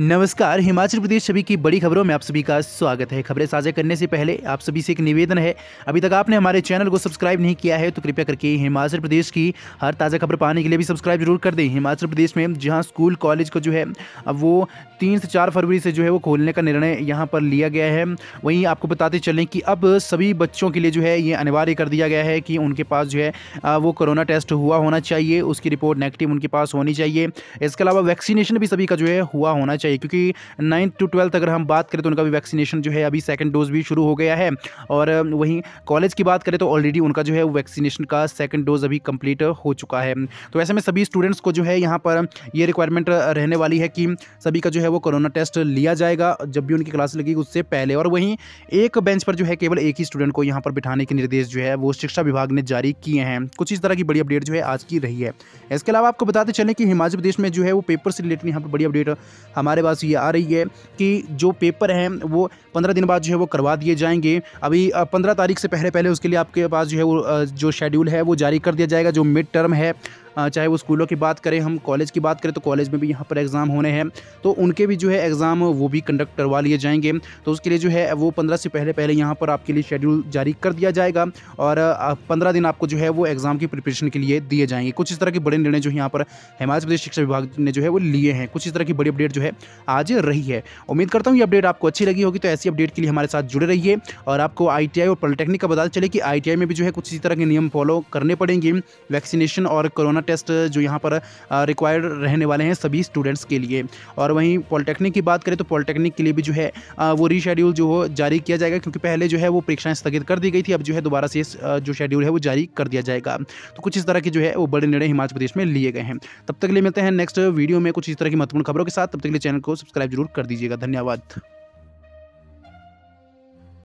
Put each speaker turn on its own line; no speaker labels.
नमस्कार हिमाचल प्रदेश सभी की बड़ी खबरों में आप सभी का स्वागत है खबरें साझा करने से पहले आप सभी से एक निवेदन है अभी तक आपने हमारे चैनल को सब्सक्राइब नहीं किया है तो कृपया करके हिमाचल प्रदेश की हर ताज़ा खबर पाने के लिए भी सब्सक्राइब जरूर कर दें हिमाचल प्रदेश में जहाँ स्कूल कॉलेज को जो है अब वो तीन से चार फरवरी से जो है वो खोलने का निर्णय यहाँ पर लिया गया है वहीं आपको बताते चलें कि अब सभी बच्चों के लिए जो है ये अनिवार्य कर दिया गया है कि उनके पास जो है वो कोरोना टेस्ट हुआ होना चाहिए उसकी रिपोर्ट नेगेटिव उनके पास होनी चाहिए इसके अलावा वैक्सीनेशन भी सभी का जो है हुआ होना चाहिए चाहिए क्योंकि नाइन्थ टू ट्वेल्थ अगर हम बात करें तो उनका भी वैक्सीनेशन जो है अभी सेकेंड डोज भी शुरू हो गया है और वहीं कॉलेज की बात करें तो ऑलरेडी उनका जो है वैक्सीनेशन का सेकेंड डोज अभी कम्प्लीट हो चुका है तो ऐसे में सभी स्टूडेंट्स को जो है यहाँ पर ये रिक्वायरमेंट रहने वाली है कि सभी का जो है वो कोरोना टेस्ट लिया जाएगा जब भी उनकी क्लास लगेगी उससे पहले और वहीं एक बेंच पर जो है केवल एक ही स्टूडेंट को यहाँ पर बिठाने के निर्देश जो है वो शिक्षा विभाग ने जारी किए हैं कुछ इस तरह की बड़ी अपडेट जो है आज की रही है इसके अलावा आपको बताते चलें कि हिमाचल प्रदेश में जो है वो पेपर से रिलेटेड यहाँ पर बड़ी अपडेट हमारे हमारे पास ये आ रही है कि जो पेपर हैं वो पंद्रह दिन बाद जो है वो करवा दिए जाएंगे अभी पंद्रह तारीख से पहले पहले उसके लिए आपके पास जो है वो जो शेड्यूल है वो जारी कर दिया जाएगा जो मिड टर्म है चाहे वो स्कूलों की बात करें हम कॉलेज की बात करें तो कॉलेज में भी यहाँ पर एग्ज़ाम होने हैं तो उनके भी जो है एग्ज़ाम वो भी कंडक्ट करवा लिए जाएंगे तो उसके लिए जो है वो पंद्रह से पहले पहले यहाँ पर आपके लिए शेड्यूल जारी कर दिया जाएगा और पंद्रह दिन आपको जो है वो एग्ज़ाम की प्रिपरेशन के लिए दिए जाएंगे कुछ इस तरह के बड़े निर्णय जो यहाँ पर हिमाचल प्रदेश शिक्षा विभाग ने जो है वो लिए हैं कुछ इस तरह की बड़ी अपडेट जो है आज रही है उम्मीद करता हूँ ये अपडेट आपको अच्छी लगी होगी तो ऐसी अपडेट के लिए हमारे साथ जुड़े रहिए और आपको आई और पॉलिटेक्निक का बता चले कि आई में भी जो है कुछ इसी तरह के नियम फॉलो करने पड़ेंगे वैक्सीनेशन और कोरोना टेस्ट जो यहाँ पर रिक्वायर्ड रहने वाले हैं सभी स्टूडेंट्स के लिए और वहीं पॉलिटेक्निक की बात करें तो पॉलिटेक्निक के लिए भी जो है वो रीशेड्यूल जो हो जारी किया जाएगा क्योंकि पहले जो है वो परीक्षाएं स्थगित कर दी गई थी अब जो है दोबारा से जो शेड्यूल है वो जारी कर दिया जाएगा तो कुछ इस तरह के जो है वो बड़े निर्णय हिमाचल प्रदेश में लिए गए हैं तब तक लिए मिलते हैं नेक्स्ट वीडियो में कुछ इस तरह की महत्वपूर्ण खबरों के साथ तब तक के लिए चैनल को सब्सक्राइब जरूर कर दीजिएगा धन्यवाद